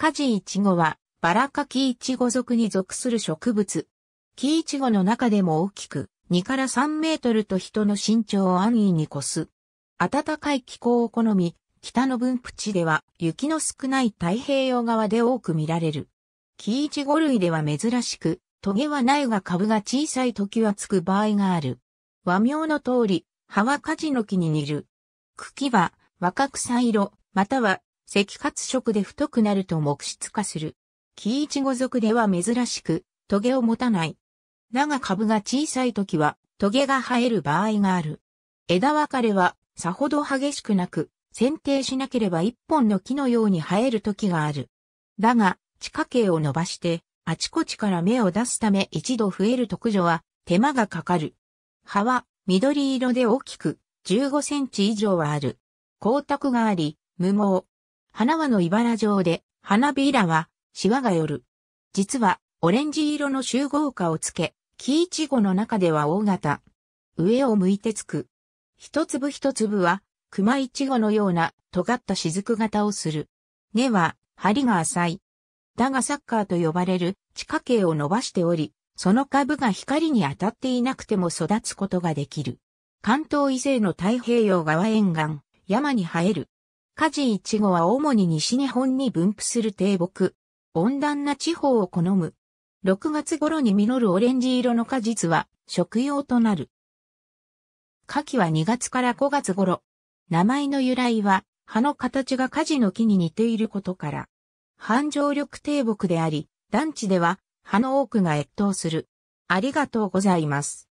カジイチゴは、バラ科キイチゴ属に属する植物。キイチゴの中でも大きく、2から3メートルと人の身長を安易に越す。暖かい気候を好み、北の分布地では雪の少ない太平洋側で多く見られる。キイチゴ類では珍しく、トゲはないが株が小さい時はつく場合がある。和名の通り、葉はカジの木に似る。茎は若草色、または赤褐色で太くなると木質化する。木イチゴでは珍しく、トゲを持たない。だが株が小さい時は、トゲが生える場合がある。枝分かれは、さほど激しくなく、剪定しなければ一本の木のように生える時がある。だが、地下茎を伸ばして、あちこちから芽を出すため一度増える特助は、手間がかかる。葉は、緑色で大きく、15センチ以上はある。光沢があり、無毛、花輪の茨城で、花びらは、シワがよる。実は、オレンジ色の集合花をつけ、木いちごの中では大型。上を向いてつく。一粒一粒は、熊いちごのような尖った雫型をする。根は、針が浅い。だがサッカーと呼ばれる地下茎を伸ばしており、その株が光に当たっていなくても育つことができる。関東以西の太平洋側沿岸、山に生える。カジイチゴは主に西日本に分布する低木。温暖な地方を好む。6月頃に実るオレンジ色の果実は食用となる。夏季は2月から5月頃。名前の由来は、葉の形が火事の木に似ていることから。繁盛緑低木であり、団地では、葉の多くが越冬する。ありがとうございます。